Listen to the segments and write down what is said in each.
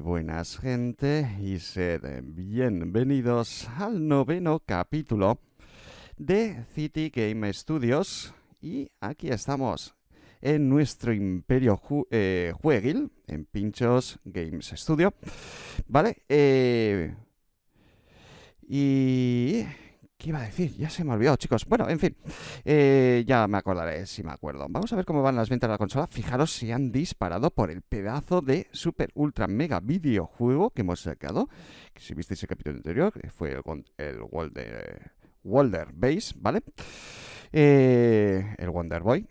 buenas gente y sed bienvenidos al noveno capítulo de City Game Studios y aquí estamos en nuestro imperio eh, juegil en Pinchos Games Studio, ¿vale? Eh, y ¿Qué iba a decir? Ya se me ha olvidado, chicos. Bueno, en fin, eh, ya me acordaré si me acuerdo. Vamos a ver cómo van las ventas de la consola. Fijaros si han disparado por el pedazo de super ultra mega videojuego que hemos sacado. si visteis el capítulo anterior, fue el, el eh, Base, ¿vale? Eh, el Wonder Boy.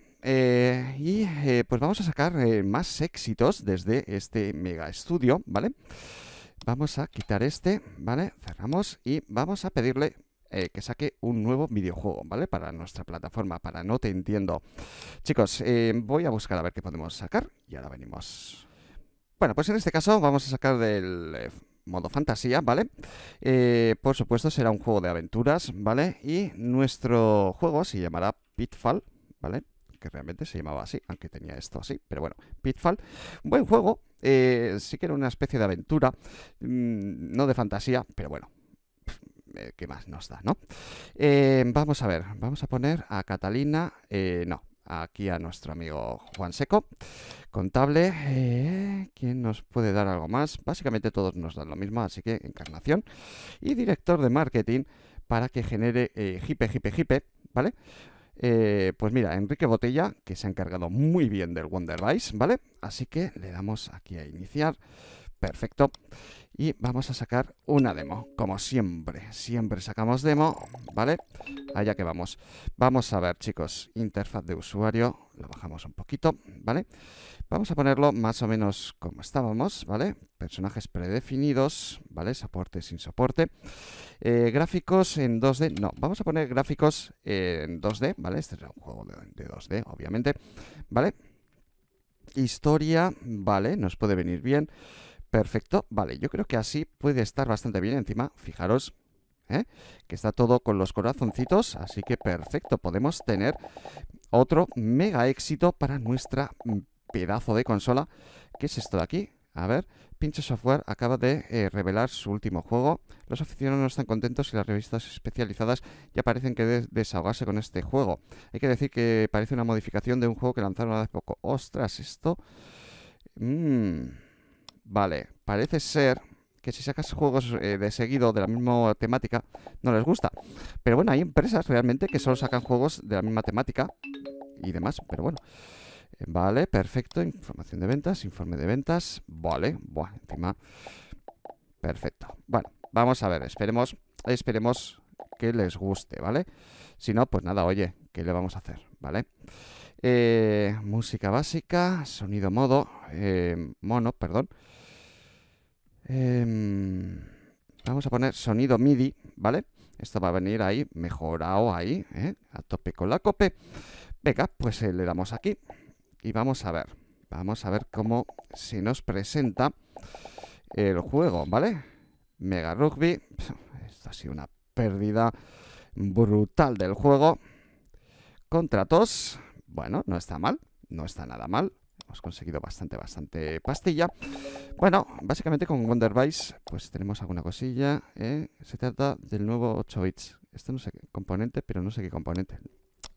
y pues vamos a sacar más éxitos desde este mega estudio, ¿vale? Vamos a quitar este, ¿vale? Cerramos y vamos a pedirle eh, que saque un nuevo videojuego, ¿vale? Para nuestra plataforma, para No Te Entiendo. Chicos, eh, voy a buscar a ver qué podemos sacar y ahora venimos. Bueno, pues en este caso vamos a sacar del... Eh, modo fantasía, ¿vale? por supuesto será un juego de aventuras, ¿vale? Y nuestro juego se llamará Pitfall, ¿vale? Que realmente se llamaba así, aunque tenía esto así, pero bueno, Pitfall. buen juego, sí que era una especie de aventura, mm, no de fantasía, pero bueno, eh, ¿qué más nos da, no? Eh, vamos a ver, vamos a poner a Catalina, eh, no, aquí a nuestro amigo Juan Seco, contable. ¿Quién nos puede dar algo más? Básicamente todos nos dan lo mismo, así que encarnación. Y director de marketing para que genere jipe, hipe, hipe, ¿vale? pues mira, Enrique Botella, que se ha encargado muy bien del Wonder Vice, ¿vale? Así que le damos aquí a iniciar. Perfecto. Y vamos a sacar una demo, como siempre. Siempre sacamos demo, ¿vale? Allá que vamos. Vamos a ver, chicos, interfaz de usuario. Lo bajamos un poquito, ¿vale? Vamos a ponerlo más o menos como estábamos, ¿vale? Personajes predefinidos, ¿vale? Soporte sin soporte. Eh, gráficos en 2D. No, vamos a poner gráficos en 2D, ¿vale? Este es un juego de, de 2D, obviamente, ¿vale? Historia, ¿vale? Nos puede venir bien. Perfecto, vale, yo creo que así puede estar bastante bien encima, fijaros, ¿eh? que está todo con los corazoncitos, así que perfecto, podemos tener otro mega éxito para nuestra mm, pedazo de consola. ¿Qué es esto de aquí? A ver, Pinche Software acaba de eh, revelar su último juego. Los aficionados no están contentos y las revistas especializadas ya parecen que desahogarse con este juego. Hay que decir que parece una modificación de un juego que lanzaron hace poco. Ostras, esto... mmm... Vale, parece ser que si sacas juegos eh, de seguido de la misma temática, no les gusta. Pero bueno, hay empresas realmente que solo sacan juegos de la misma temática y demás, pero bueno. Eh, vale, perfecto. Información de ventas, informe de ventas. Vale, buah, encima. Perfecto. Bueno, vamos a ver, esperemos, esperemos que les guste, ¿vale? Si no, pues nada, oye, ¿qué le vamos a hacer? ¿Vale? Eh, música básica, sonido modo, mono, perdón. Em, vamos a poner sonido MIDI, ¿vale? Esto va a venir ahí, mejorado ahí, ¿eh? a tope con la cope. Venga, pues eh, le damos aquí y vamos a ver. Vamos a ver cómo se nos presenta el juego, ¿vale? Mega Rugby. Esto ha sido una pérdida brutal del juego. Contratos. Bueno, no está mal. No está nada mal hemos conseguido bastante, bastante pastilla. Bueno, básicamente con Wonder pues tenemos alguna cosilla. ¿eh? Se trata del nuevo 8 bits. Este no sé qué componente, pero no sé qué componente.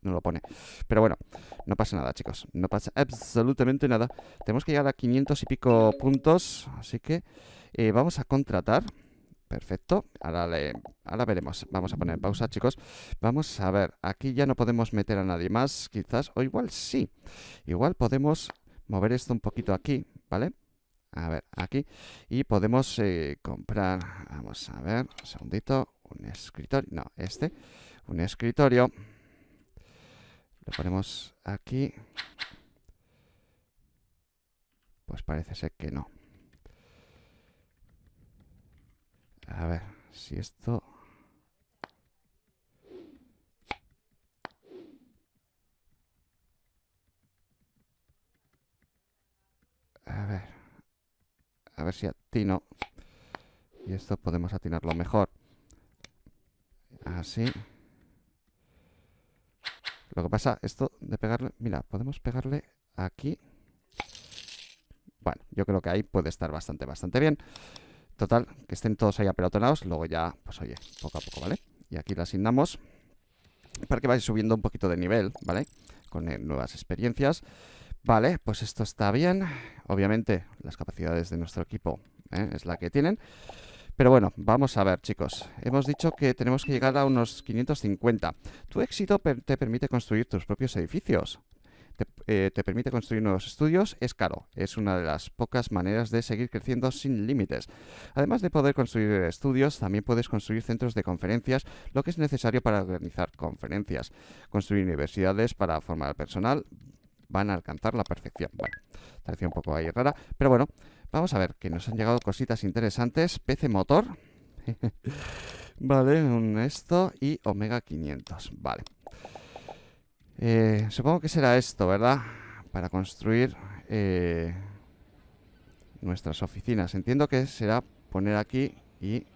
No lo pone. Pero bueno, no pasa nada, chicos. No pasa absolutamente nada. Tenemos que llegar a 500 y pico puntos. Así que eh, vamos a contratar. Perfecto. Ahora, le, ahora veremos. Vamos a poner pausa, chicos. Vamos a ver. Aquí ya no podemos meter a nadie más, quizás. O igual sí. Igual podemos mover esto un poquito aquí, ¿vale? A ver, aquí. Y podemos eh, comprar, vamos a ver, un segundito, un escritorio, no, este, un escritorio. Lo ponemos aquí. Pues parece ser que no. A ver, si esto... Y esto podemos atinarlo mejor. Así. Lo que pasa, esto de pegarle... Mira, podemos pegarle aquí. Bueno, yo creo que ahí puede estar bastante, bastante bien. Total, que estén todos ahí apelotonados. Luego ya, pues oye, poco a poco, ¿vale? Y aquí lo asignamos para que vaya subiendo un poquito de nivel, ¿vale? Con eh, nuevas experiencias. Vale, pues esto está bien. Obviamente, las capacidades de nuestro equipo ¿eh? es la que tienen. Pero bueno, vamos a ver, chicos. Hemos dicho que tenemos que llegar a unos 550. Tu éxito te permite construir tus propios edificios. Eh, te, permite construir nuevos estudios, es caro. Es una de las pocas maneras de seguir creciendo sin límites. Además de poder construir estudios, también puedes construir centros de conferencias, lo que es necesario para organizar conferencias. Construir universidades para formar personal van a alcanzar la perfección. Bueno, parecía un poco ahí rara, pero bueno, Vamos a ver, que nos han llegado cositas interesantes. PC Motor. vale, esto y Omega 500. Vale. Eh, supongo que será esto, ¿verdad? Para construir eh, nuestras oficinas. Entiendo que será poner aquí y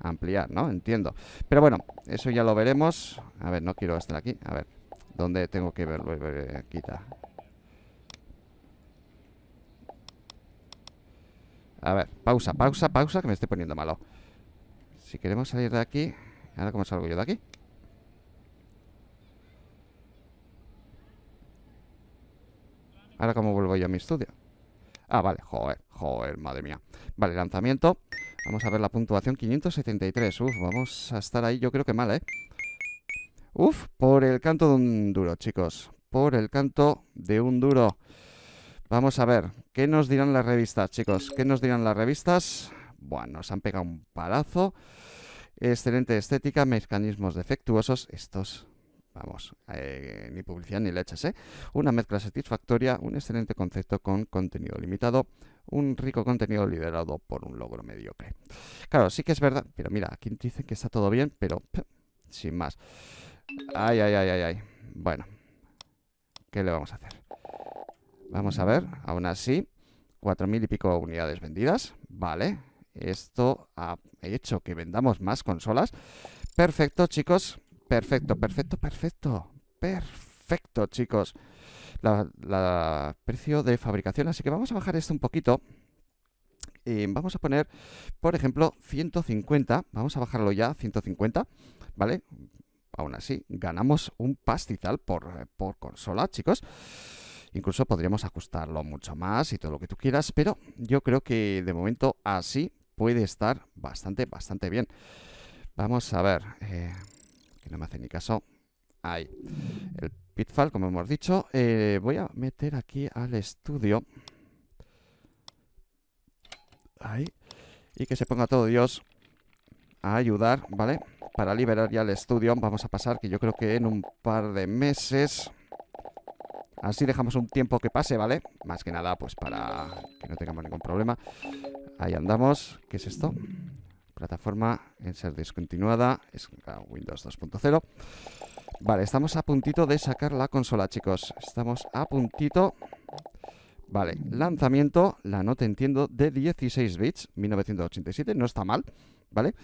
ampliar, ¿no? Entiendo. Pero bueno, eso ya lo veremos. A ver, no quiero estar aquí. A ver, ¿dónde tengo que verlo? Aquí está. A ver, pausa, pausa, pausa, que me estoy poniendo malo. Si queremos salir de aquí... ¿Ahora cómo salgo yo de aquí? ¿Ahora cómo vuelvo yo a mi estudio? Ah, vale, joder, joder, madre mía Vale, lanzamiento Vamos a ver la puntuación, 573 Uf, vamos a estar ahí, yo creo que mal, ¿eh? Uf, por el canto de un duro, chicos Por el canto de un duro Vamos a ver, ¿qué nos dirán las revistas, chicos? ¿Qué nos dirán las revistas? Bueno, nos han pegado un palazo. Excelente estética, mecanismos defectuosos. Estos, vamos, eh, ni publicidad ni leches, ¿eh? Una mezcla satisfactoria, un excelente concepto con contenido limitado, un rico contenido liderado por un logro mediocre. Claro, sí que es verdad, pero mira, aquí dicen que está todo bien, pero sin más. Ay, ay, ay, ay, ay. Bueno, ¿qué le vamos a hacer? Vamos a ver, aún así, 4.000 y pico unidades vendidas. Vale, esto ha hecho que vendamos más consolas. Perfecto, chicos. Perfecto, perfecto, perfecto. Perfecto, chicos. La, precio de fabricación. Así que vamos a bajar esto un poquito. Y vamos a poner, por ejemplo, 150. Vamos a bajarlo ya, 150. ¿Vale? Aún así, ganamos un pastizal por, por consola, chicos. Incluso podríamos ajustarlo mucho más y todo lo que tú quieras, pero yo creo que de momento así puede estar bastante, bastante bien. Vamos a ver, eh, que no me hace ni caso. Ahí, el pitfall, como hemos dicho. Eh, voy a meter aquí al estudio. Ahí. Y que se ponga todo Dios a ayudar, ¿vale? Para liberar ya el estudio. Vamos a pasar, que yo creo que en un par de meses Así dejamos un tiempo que pase, ¿vale? Más que nada, pues para que no tengamos ningún problema. Ahí andamos. ¿Qué es esto? Plataforma en ser descontinuada. Es Windows 2.0. Vale, estamos a puntito de sacar la consola, chicos. Estamos a puntito... Vale, lanzamiento, la nota entiendo, de 16 bits, 1987, no está mal, ¿vale?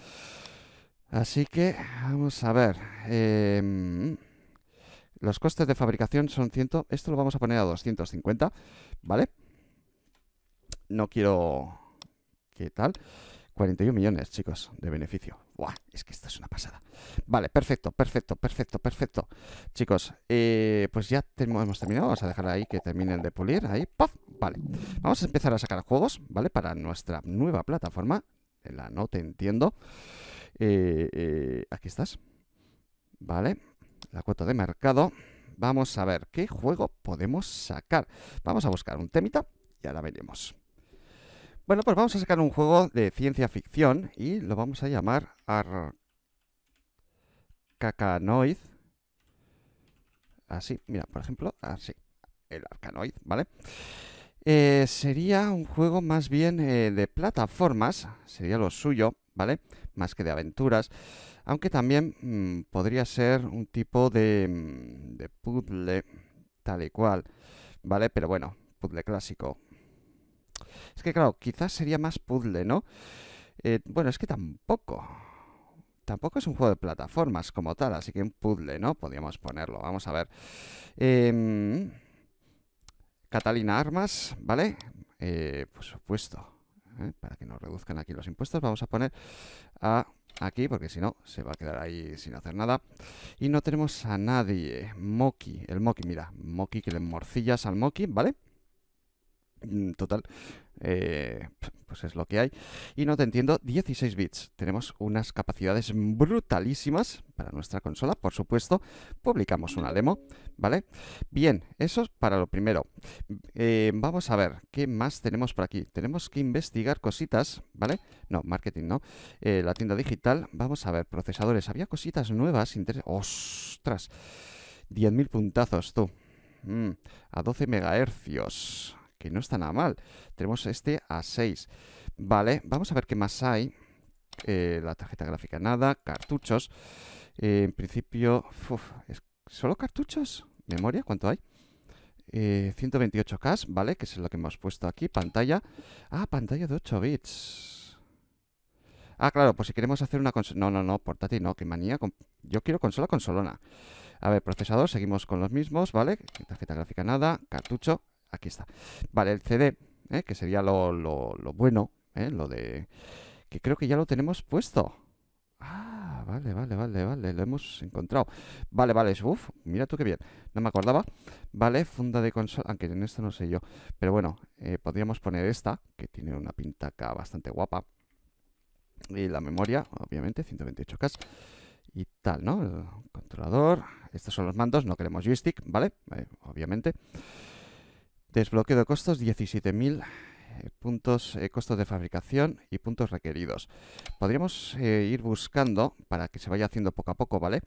Así que, vamos a ver. Eh... Los costes de fabricación son 100, esto lo vamos a poner a 250, ¿vale? No quiero... ¿Qué tal? 41 millones, chicos, de beneficio. Buah, es que esto es una pasada. Vale, perfecto, perfecto, perfecto, perfecto. Chicos, eh, pues ya hemos terminado. Vamos a dejar ahí que terminen de pulir. Ahí, ¡paf! Vale. Vamos a empezar a sacar juegos, ¿vale? Para nuestra nueva plataforma. En la no te entiendo. Eh, eh, aquí estás. Vale la cuota de mercado, vamos a ver qué juego podemos sacar. Vamos a buscar un temita y ahora veremos. Bueno, pues vamos a sacar un juego de ciencia ficción y lo vamos a llamar ARCANOID Así, mira, por ejemplo, así. El Arcanoid, ¿vale? Eh, sería un juego más bien eh, de plataformas, sería lo suyo, ¿vale? Más que de aventuras. Aunque también mm, podría ser un tipo mm, de, puzzle tal y cual. ¿Vale? Pero bueno, puzzle clásico. Es que claro, quizás sería más puzzle, ¿no? Eh, bueno, es que tampoco. Tampoco es un juego de plataformas como tal, así que un puzzle, ¿no? Podríamos ponerlo. Vamos a ver. Em, Catalina Armas, ¿vale? Eh, por supuesto. ¿eh? Para que nos reduzcan aquí los impuestos, vamos a poner a aquí, porque si no, se va a quedar ahí sin hacer nada. Y no tenemos a nadie. Moki, el Moki, mira, Moki que le morcillas al Moki, ¿vale? Mm, total, eh, pues, pues es lo que hay. Y no te entiendo, 16 bits. Tenemos unas capacidades brutalísimas para nuestra consola, por supuesto. Publicamos una demo, ¿vale? Bien, eso es para lo primero. Eh, vamos a ver, ¿qué más tenemos por aquí? Tenemos que investigar cositas, ¿vale? No, marketing, ¿no? Eh, la tienda digital, vamos a ver, procesadores. Había cositas nuevas, ¡Ostras! 10.000 puntazos, tú. Mm, a 12 megahercios que no está nada mal. Tenemos este a 6. Vale, vamos a ver qué más hay. Eh, la tarjeta gráfica nada, cartuchos. Eh, en principio, ¿solo cartuchos? ¿Memoria? ¿Cuánto hay? 128K, eh, ¿vale? Que es lo que hemos puesto aquí. Pantalla. Ah, pantalla de 8 bits. Ah, claro, pues si queremos hacer una consola... No, no, no, portátil no, qué manía. Yo quiero consola consolona. A ver, procesador, seguimos con los mismos, ¿vale? Tarjeta gráfica nada, cartucho aquí está. Vale, el CD, ¿eh? que sería lo, bueno, ¿eh? lo de... que creo que ya lo tenemos puesto. Ah, vale, vale, vale, vale, lo hemos encontrado. Vale, vale, uff, mira tú qué bien. No me acordaba. Vale, funda de consola, aunque en esto no sé yo. Pero bueno, eh, podríamos poner esta, que tiene una pinta acá bastante guapa. Y la memoria, obviamente, 128K. Y tal, ¿no? controlador. Estos son los mandos, no queremos joystick, ¿vale? obviamente. Desbloqueo de costos 17.000 eh, puntos, eh, costos de fabricación y puntos requeridos. Podríamos eh, ir buscando para que se vaya haciendo poco a poco, ¿vale?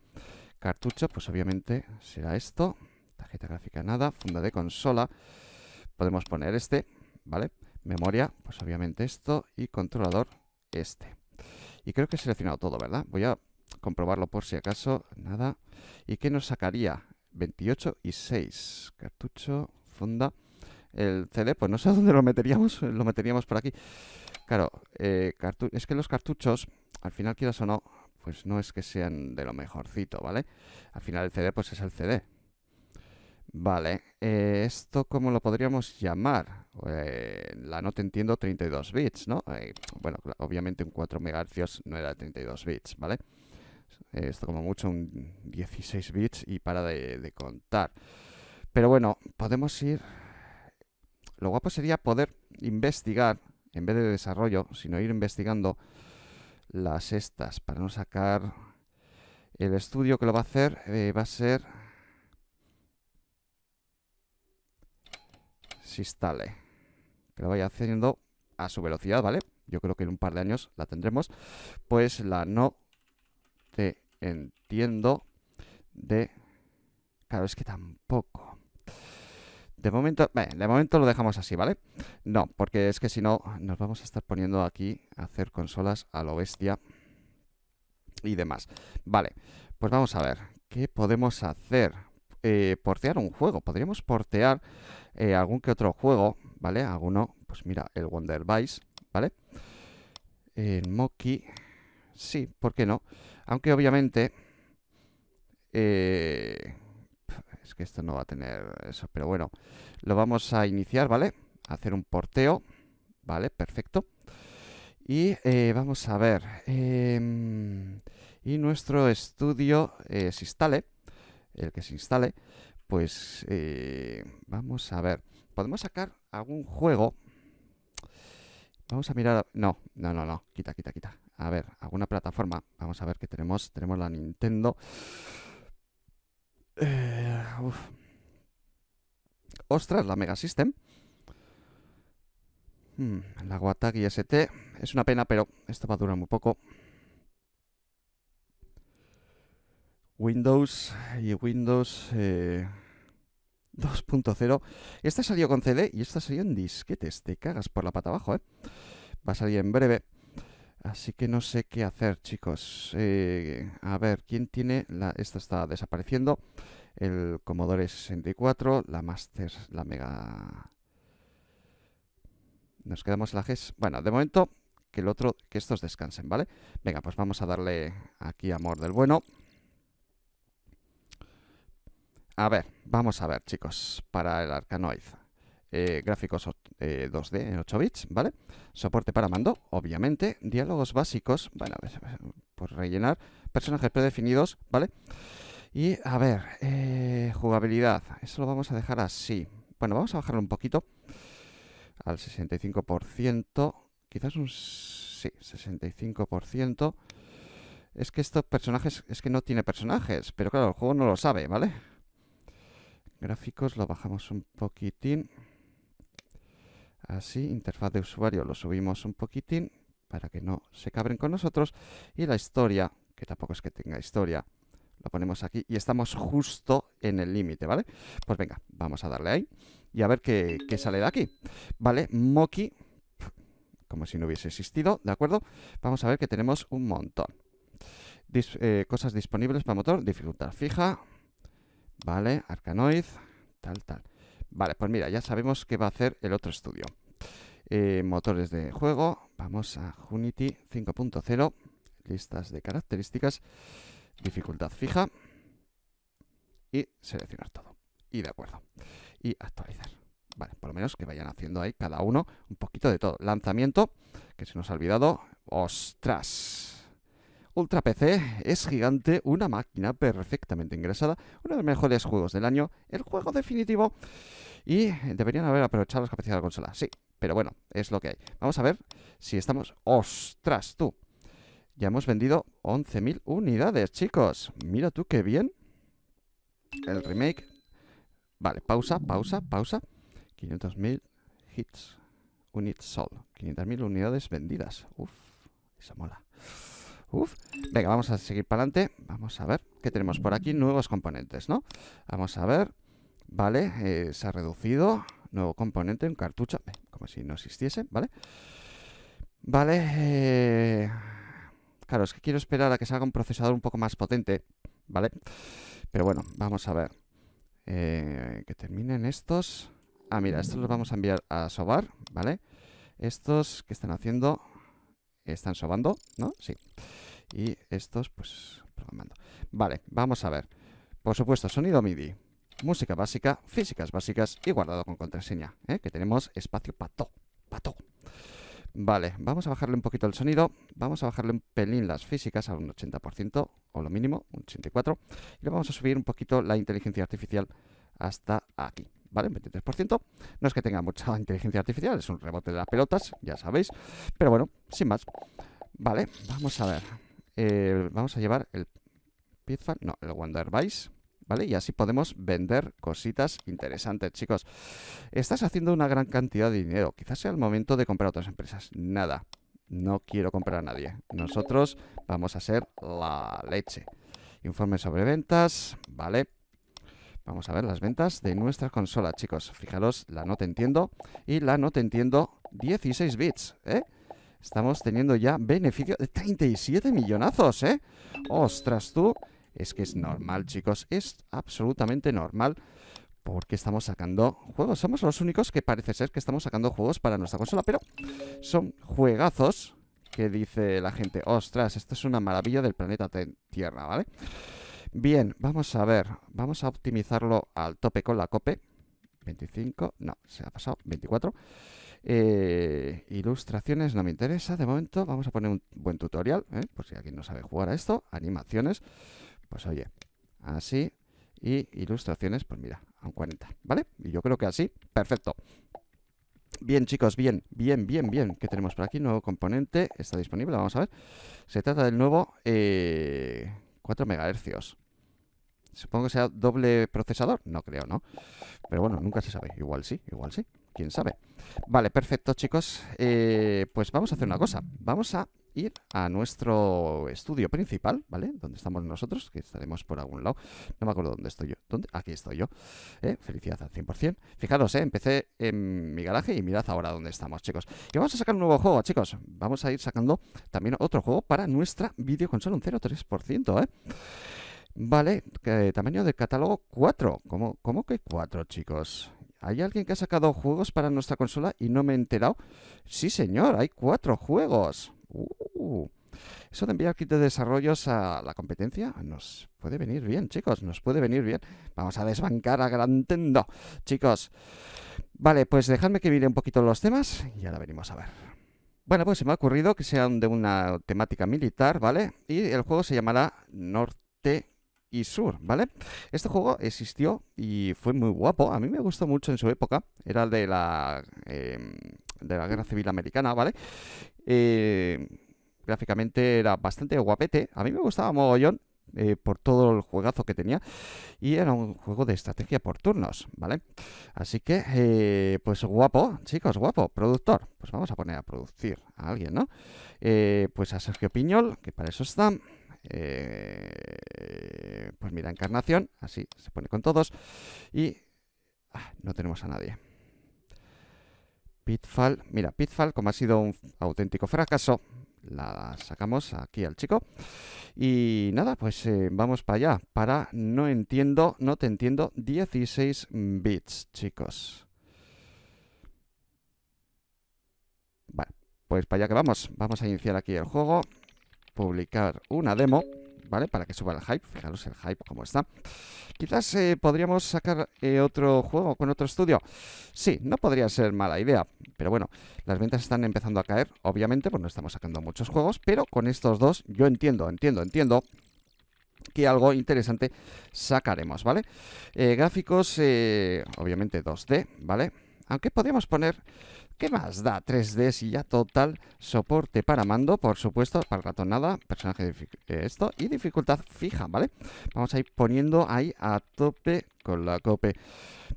Cartucho, pues obviamente será esto. Tarjeta gráfica nada, funda de consola. Podemos poner este, ¿vale? Memoria, pues obviamente esto. Y controlador, este. Y creo que he seleccionado todo, ¿verdad? Voy a comprobarlo por si acaso. Nada. ¿Y qué nos sacaría? 28 y 6. Cartucho, funda el CD, pues no sé dónde lo meteríamos, lo meteríamos por aquí. Claro, eh, es que los cartuchos, al final quieras o no, pues no es que sean de lo mejorcito, ¿vale? Al final el CD, pues es el CD. Vale, eh, ¿esto cómo lo podríamos llamar? Eh, la no te entiendo 32 bits, ¿no? bueno, obviamente un 4 MHz no era 32 bits, ¿vale? esto como mucho un 16 bits y para de contar. Pero bueno, podemos ir lo guapo sería poder investigar, en vez de desarrollo, sino ir investigando las estas para no sacar el estudio que lo va a hacer eh, va a ser Sistale que lo vaya haciendo a su velocidad vale yo creo que en un par de años la tendremos pues la no te entiendo de claro es que tampoco de momento, eh, de momento lo dejamos así, ¿vale? No, porque es que si no nos vamos a estar poniendo aquí a hacer consolas a lo bestia y demás. Vale, pues vamos a ver, ¿qué podemos hacer? Eh, portear un juego, podríamos portear eh, algún que otro juego, ¿vale? Alguno, pues mira, el Wonder Vice, ¿vale? El Moki, sí, ¿por qué no? Aunque obviamente... Eh, que esto no va a tener eso, pero bueno, lo vamos a iniciar, ¿vale? hacer un porteo, ¿vale? Perfecto. Y eh, vamos a ver, em, y nuestro estudio eh, se instale, el que se instale, pues eh, vamos a ver, podemos sacar algún juego. Vamos a mirar, no, no, no, no, quita, quita, quita. A ver, alguna plataforma, vamos a ver que tenemos, tenemos la Nintendo. Eh, Ostras, la Mega System. Hmm, la la y ST. Es una pena, pero esto va a durar muy poco. Windows y Windows 2.0. Eh, esta salió con CD y esta salió en disquetes. Te cagas por la pata abajo, ¿eh? Va a salir en breve. Así que no sé qué hacer, chicos. Eh, a ver, ¿quién tiene? La, esta está desapareciendo. El Commodore 64, la Master, la Mega... Nos quedamos en la GES. Bueno, de momento, que el otro, que estos descansen, ¿vale? Venga, pues vamos a darle aquí amor del bueno. A ver, vamos a ver, chicos, para el Arcanoid. Eh, gráficos 2D, en 8 bits, ¿vale? Soporte para mando, obviamente. Diálogos básicos, bueno, por rellenar. Personajes predefinidos, ¿vale? Y a ver, eh, jugabilidad. Eso lo vamos a dejar así. Bueno, vamos a bajarlo un poquito al 65%. Quizás un... Sí, 65%. Es que estos personajes... Es que no tiene personajes. Pero claro, el juego no lo sabe, ¿vale? Gráficos lo bajamos un poquitín. Así, interfaz de usuario lo subimos un poquitín para que no se cabren con nosotros. Y la historia, que tampoco es que tenga historia, lo ponemos aquí y estamos justo en el límite, ¿vale? Pues venga, vamos a darle ahí y a ver qué, sale de aquí. Vale, Moki, como si no hubiese existido, ¿de acuerdo? Vamos a ver que tenemos un montón. Eh, cosas disponibles para motor, dificultad fija, ¿vale? Arcanoid, tal, tal. Vale, pues mira, ya sabemos qué va a hacer el otro estudio. Eh, motores de juego, vamos a Unity 5.0, listas de características, dificultad fija y seleccionar todo. Y de acuerdo. Y actualizar. Vale, por lo menos que vayan haciendo ahí cada uno un poquito de todo. Lanzamiento, que se nos ha olvidado. ¡Ostras! Ultra PC es gigante, una máquina perfectamente ingresada, uno de los mejores juegos del año, el juego definitivo y deberían haber aprovechado las capacidades de la consola, sí, pero bueno, es lo que hay. Vamos a ver si estamos... ¡Ostras, tú! Ya hemos vendido 11.000 unidades, chicos. Mira tú qué bien. El remake. Vale, pausa, pausa, pausa. 500.000 hits. Units sold. 500.000 unidades vendidas. Uf, esa mola. Uf. Venga, vamos a seguir para adelante. Vamos a ver qué tenemos por aquí. Nuevos componentes, ¿no? Vamos a ver. Vale, eh, se ha reducido. Nuevo componente, un cartucho. como si no existiese, ¿vale? Vale. Eh, claro, es que quiero esperar a que salga un procesador un poco más potente, ¿vale? Pero bueno, vamos a ver. Eh, que terminen estos. Ah, mira, estos los vamos a enviar a sobar, ¿vale? Estos que están haciendo están sobando, ¿no? Sí. Y estos, pues, programando. Vale, vamos a ver. Por supuesto, sonido MIDI, música básica, físicas básicas y guardado con contraseña, ¿eh? que tenemos espacio pato, pato. para todo. Vale, vamos a bajarle un poquito el sonido, vamos a bajarle un pelín las físicas a un 80% o lo mínimo, un 84%, y le vamos a subir un poquito la inteligencia artificial hasta aquí. ¿vale? 23%. No es que tenga mucha inteligencia artificial, es un rebote de las pelotas, ya sabéis. Pero bueno, sin más. Vale, vamos a ver. Eh, vamos a llevar el pizza no, el Wonder Vice. ¿Vale? Y así podemos vender cositas interesantes, chicos. Estás haciendo una gran cantidad de dinero. Quizás sea el momento de comprar otras empresas. Nada. No quiero comprar a nadie. Nosotros vamos a ser la leche. Informe sobre ventas. Vale. Vamos a ver las ventas de nuestra consola, chicos. Fijaros, la no te entiendo y la no te entiendo 16 bits, ¿eh? Estamos teniendo ya beneficio de 37 millonazos, ¿eh? ¡Ostras, tú! Es que es normal, chicos. Es absolutamente normal porque estamos sacando juegos. Somos los únicos que parece ser que estamos sacando juegos para nuestra consola, pero son juegazos que dice la gente. ¡Ostras, esto es una maravilla del planeta Tierra, ¿vale? vale Bien, vamos a ver, vamos a optimizarlo al tope con la COPE. 25, no, se ha pasado, 24. Eh, ilustraciones no me interesa, de momento vamos a poner un buen tutorial, ¿eh? por si alguien no sabe jugar a esto, animaciones, pues oye, así, y ilustraciones, pues mira, a un 40, ¿vale? Y yo creo que así, perfecto. Bien, chicos, bien, bien, bien, bien. ¿Qué tenemos por aquí? Nuevo componente. Está disponible, vamos a ver. Se trata del nuevo eh, 4 MHz. Supongo que sea doble procesador. No creo, ¿no? Pero bueno, nunca se sabe. Igual sí, igual sí quién sabe. Vale, perfecto, chicos. Eh, pues vamos a hacer una cosa. Vamos a ir a nuestro estudio principal, ¿vale? Donde estamos nosotros, que estaremos por algún lado. No me acuerdo dónde estoy yo. ¿Dónde? Aquí estoy yo. Eh, felicidad al 100%. Fijaros, ¿eh? Empecé en mi garaje y mirad ahora dónde estamos, chicos. Y vamos a sacar un nuevo juego, chicos. Vamos a ir sacando también otro juego para nuestra videoconsola, un 0,3%, ¿eh? Vale, eh, tamaño de catálogo 4. ¿Cómo, ¿Cómo que 4, chicos? ¿Hay alguien que ha sacado juegos para nuestra consola y no me he enterado? Sí, señor, hay cuatro juegos. Uh, eso de enviar kit de desarrollos a la competencia nos puede venir bien, chicos, nos puede venir bien. Vamos a desbancar a Grantendo, chicos. Vale, pues dejadme que mire un poquito los temas y ahora venimos a ver. Bueno, pues se me ha ocurrido que sean de una temática militar, ¿vale? Y el juego se llamará Norte y Sur, ¿vale? Este juego existió y fue muy guapo. A mí me gustó mucho en su época. Era de la, em, de la Guerra Civil Americana, ¿vale? Eh, gráficamente era bastante guapete. A mí me gustaba mogollón eh, por todo el juegazo que tenía y era un juego de estrategia por turnos, ¿vale? Así que, eh, pues guapo, chicos, guapo, productor, pues vamos a poner a producir a alguien, ¿no? pues a Sergio Piñol, que para eso está. Eh, pues mira, encarnación, así se pone con todos. Y ah, no tenemos a nadie. Pitfall, mira, Pitfall, como ha sido un auténtico fracaso, la sacamos aquí al chico. Y nada, pues eh, vamos para allá, para no entiendo, no te entiendo, 16 bits, chicos. Vale, pues para allá que vamos. Vamos a iniciar aquí el juego publicar una demo, ¿vale? Para que suba el hype, fijaros el hype como está. Quizás eh, podríamos sacar eh, otro juego con otro estudio. Sí, no podría ser mala idea, pero bueno, las ventas están empezando a caer, obviamente, pues no estamos sacando muchos juegos, pero con estos dos yo entiendo, entiendo, entiendo que algo interesante sacaremos, ¿vale? Eh, gráficos, obviamente 2D, ¿vale? Aunque podríamos poner, ¿qué más da 3D si ya total soporte para mando? Por supuesto, para el ratón nada, personaje eh, esto y dificultad fija, ¿vale? Vamos a ir poniendo ahí a tope con la cope.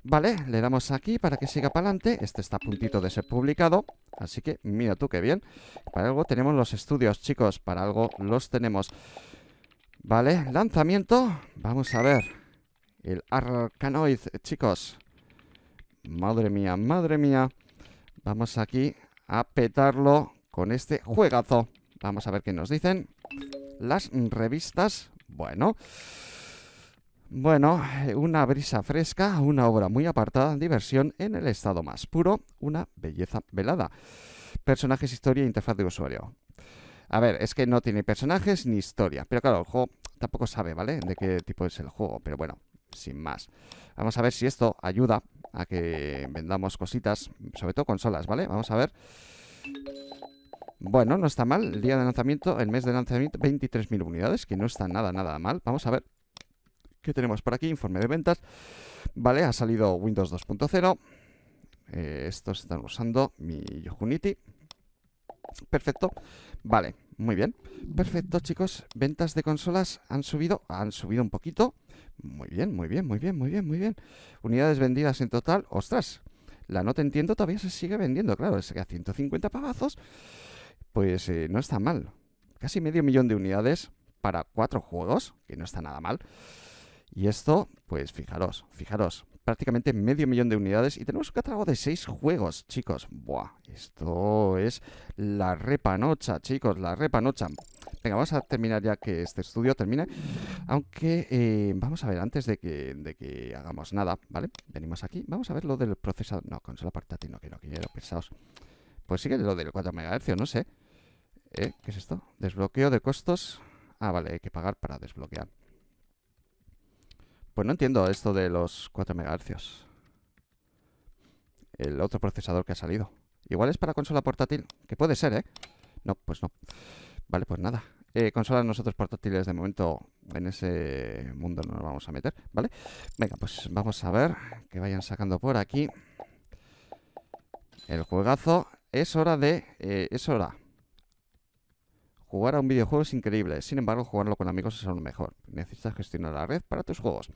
Vale, le damos aquí para que siga para adelante. Este está a puntito de ser publicado. Así que mira tú qué bien. Para algo tenemos los estudios, chicos. Para algo los tenemos. Vale, lanzamiento. Vamos a ver. El Arcanoid, chicos. Madre mía, madre mía. Vamos aquí a petarlo con este juegazo. Vamos a ver qué nos dicen. Las revistas. Bueno. Bueno, una brisa fresca, una obra muy apartada, diversión en el estado más puro, una belleza velada. Personajes, historia, e interfaz de usuario. A ver, es que no tiene personajes ni historia. Pero claro, el juego tampoco sabe, ¿vale? De qué tipo es el juego. Pero bueno, sin más. Vamos a ver si esto ayuda a que vendamos cositas, sobre todo consolas, ¿vale? Vamos a ver. Bueno, no está mal. El día de lanzamiento, el mes de lanzamiento, 23.000 unidades, que no está nada, nada mal. Vamos a ver qué tenemos por aquí. Informe de ventas. Vale, ha salido Windows 2.0. estos están usando mi Unity. Perfecto. Vale, muy bien. Perfecto, chicos. Ventas de consolas han subido. Han subido un poquito. Muy bien, muy bien, muy bien, muy bien, muy bien. Unidades vendidas en total. ¡Ostras! La no te entiendo todavía se sigue vendiendo, claro. Es que a 150 pavazos, pues eh, no está mal. Casi medio millón de unidades para cuatro juegos, que no está nada mal. Y esto, pues fijaros, fijaros, prácticamente medio millón de unidades y tenemos un catálogo de seis juegos, chicos. Buah, esto es la repanocha, chicos, la repanocha. Venga, vamos a terminar ya que este estudio termine. Aunque eh, vamos a ver, antes de que, de que hagamos nada, ¿vale? Venimos aquí, vamos a ver lo del procesador. No, consola portátil, no quiero, quiero, pensaos. Pues sigue lo del 4 MHz, no sé. ¿Eh? ¿Qué es esto? Desbloqueo de costos. Ah, vale, hay que pagar para desbloquear. Pues no entiendo esto de los 4 MHz. El otro procesador que ha salido. Igual es para consola portátil, que puede ser, ¿eh? No, pues no. Vale, pues nada. Eh, consolas nosotros portátiles de momento en ese mundo no nos vamos a meter, ¿vale? Venga, pues vamos a ver que vayan sacando por aquí el juegazo. Es hora de... Eh, es hora. Jugar a un videojuego es increíble, sin embargo jugarlo con amigos es aún mejor. Necesitas gestionar la red para tus juegos.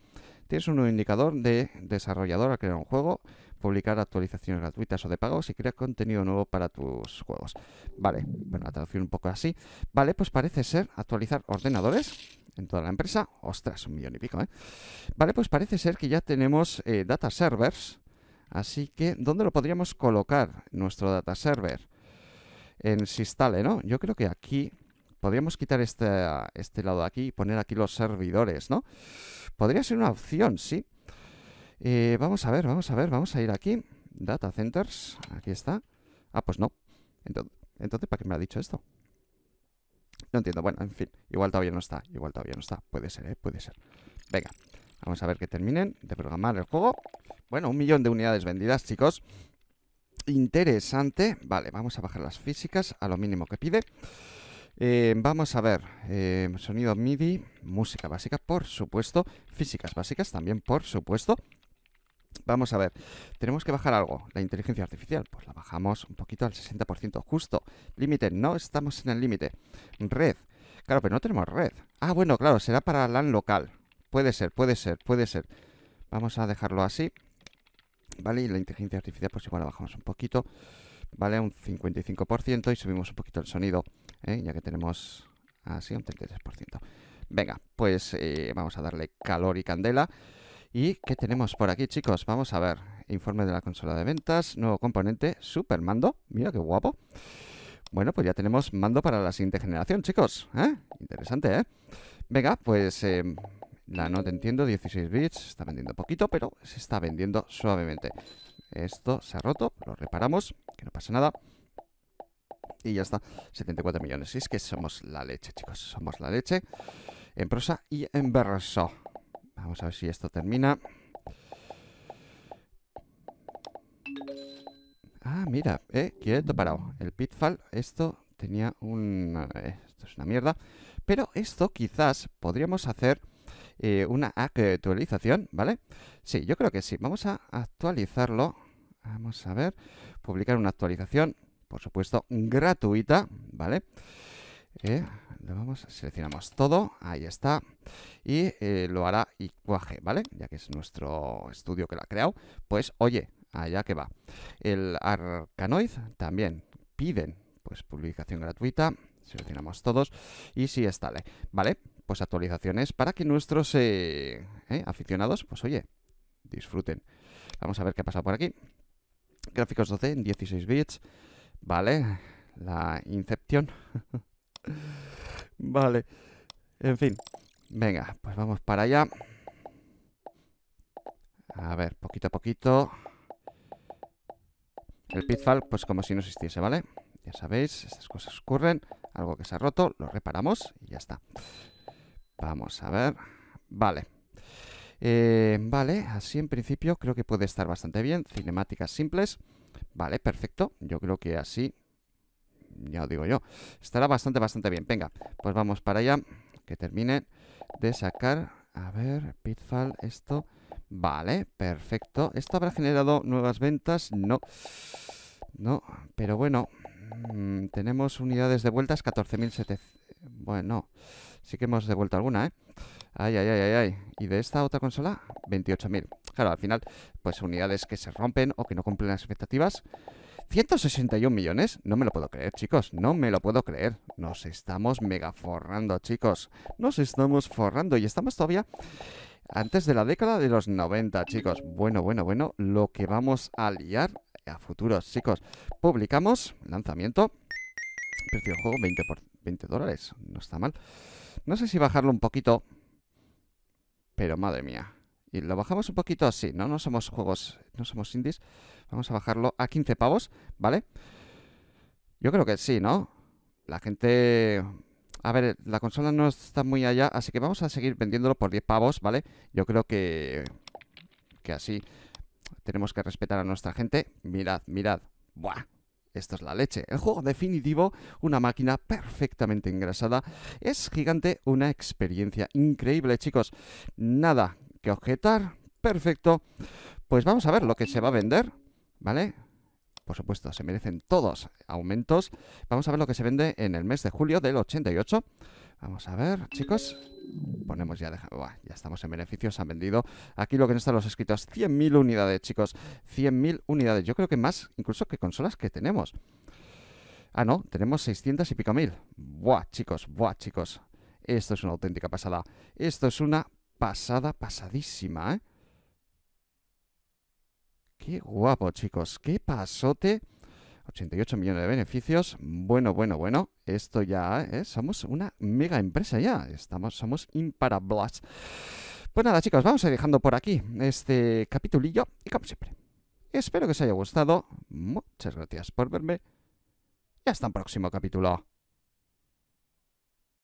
Tienes un nuevo indicador de desarrollador al crear un juego, publicar actualizaciones gratuitas o de pago si creas contenido nuevo para tus juegos. Vale, bueno, la traducción un poco así. Vale, pues parece ser actualizar ordenadores en toda la empresa. Ostras, un millón y pico, ¿eh? Vale, pues parece ser que ya tenemos eh, data servers. Así que, ¿dónde lo podríamos colocar nuestro data server? En Sistale, ¿no? Yo creo que aquí podríamos quitar este, este lado de aquí y poner aquí los servidores, ¿no? Podría ser una opción, sí. Eh, vamos a ver, vamos a ver, vamos a ir aquí. Data Centers, aquí está. Ah, pues no. Entonces, entonces ¿para qué me ha dicho esto? No entiendo. Bueno, en fin. Igual todavía no está. Igual todavía no está. Puede ser, ¿eh? Puede ser. Venga. Vamos a ver que terminen de programar el juego. Bueno, un millón de unidades vendidas, chicos. Interesante. Vale, vamos a bajar las físicas a lo mínimo que pide. Eh, vamos a ver, eh, sonido MIDI, música básica, por supuesto, físicas básicas también, por supuesto. Vamos a ver, tenemos que bajar algo, la inteligencia artificial, pues la bajamos un poquito al 60%, justo. Límite, no estamos en el límite. Red, claro, pero no tenemos red. Ah, bueno, claro, será para LAN local. Puede ser, puede ser, puede ser. Vamos a dejarlo así, ¿vale? Y la inteligencia artificial, pues igual la bajamos un poquito. ¿vale? Un 55% y subimos un poquito el sonido, ¿eh? ya que tenemos así un 33%. Venga, pues eh, vamos a darle calor y candela. ¿Y qué tenemos por aquí, chicos? Vamos a ver. Informe de la consola de ventas, nuevo componente, super mando. Mira qué guapo. Bueno, pues ya tenemos mando para la siguiente generación, chicos. ¿eh? Interesante, ¿eh? Venga, pues em, la nota entiendo, 16 bits. Está vendiendo poquito, pero se está vendiendo suavemente. Esto se ha roto, lo reparamos, que no pasa nada. Y ya está, 74 millones. Y es que somos la leche, chicos. Somos la leche en prosa y en verso. Vamos a ver si esto termina. Ah, mira, eh, quieto parado. El pitfall, esto tenía un... Eh, esto es una mierda. Pero esto quizás podríamos hacer eh, una actualización, ¿vale? Sí, yo creo que sí. Vamos a actualizarlo. Vamos a ver, publicar una actualización, por supuesto, gratuita, ¿vale? Eh, lo vamos, seleccionamos todo, ahí está, y eh, lo hará Icuaje, ¿vale? Ya que es nuestro estudio que lo ha creado, pues oye, allá que va. El Arcanoid también piden, pues publicación gratuita, seleccionamos todos, y sí, está, ¿vale? pues actualizaciones para que nuestros eh, eh, aficionados, pues oye, disfruten. Vamos a ver qué ha pasado por aquí. Gráficos 12 en 16 bits. Vale, la incepción. vale, en fin. Venga, pues vamos para allá. A ver, poquito a poquito. El pitfall, pues como si no existiese, ¿vale? Ya sabéis, estas cosas ocurren. Algo que se ha roto, lo reparamos y ya está. Vamos a ver. Vale. Eh, vale, así en principio creo que puede estar bastante bien. Cinemáticas simples. Vale, perfecto. Yo creo que así, ya os digo yo, estará bastante, bastante bien. Venga, pues vamos para allá. Que termine de sacar, a ver, Pitfall, esto. Vale, perfecto. ¿Esto habrá generado nuevas ventas? No. No, pero bueno, mm, tenemos unidades de vueltas, 14.700... Bueno, Así que hemos devuelto alguna, ¿eh? Ay, ay, ay, ay, ay. ¿Y de esta otra consola? 28.000. Claro, al final, pues unidades que se rompen o que no cumplen las expectativas. 161 millones, no me lo puedo creer, chicos, no me lo puedo creer. Nos estamos mega forrando, chicos. Nos estamos forrando y estamos todavía antes de la década de los 90, chicos. Bueno, bueno, bueno, lo que vamos a liar a futuros, chicos. Publicamos lanzamiento. Precio de juego 20 por 20 dólares, no está mal. No sé si bajarlo un poquito. Pero madre mía. Y lo bajamos un poquito así, ¿no? No somos juegos, no somos indies. Vamos a bajarlo a 15 pavos, ¿vale? Yo creo que sí, ¿no? La gente... A ver, la consola no está muy allá, así que vamos a seguir vendiéndolo por 10 pavos, ¿vale? Yo creo que... Que así tenemos que respetar a nuestra gente. Mirad, mirad. Buah, esto es la leche. El juego definitivo, una máquina perfectamente engrasada. Es gigante, una experiencia increíble, chicos. Nada que objetar. Perfecto. Pues vamos a ver lo que se va a vender, ¿vale? por supuesto, se merecen todos aumentos. Vamos a ver lo que se vende en el mes de julio del 88. Vamos a ver, chicos ponemos ya, ya estamos en beneficios, han vendido. Aquí lo que no están los escritos, 100.000 unidades, chicos, 100.000 unidades. Yo creo que más incluso que consolas que tenemos. Ah, no, tenemos 600 y pico mil. Buah, chicos, buah, chicos. Esto es una auténtica pasada. Esto es una pasada pasadísima, ¿eh? Qué guapo, chicos. Qué pasote 88 millones de beneficios. Bueno, bueno, bueno. Esto ya, ¿eh? Somos una mega empresa ya. Estamos, somos imparables. Pues nada, chicos, vamos a ir dejando por aquí este capitulillo. Y como siempre, espero que os haya gustado. Muchas gracias por verme. Y hasta el próximo capítulo.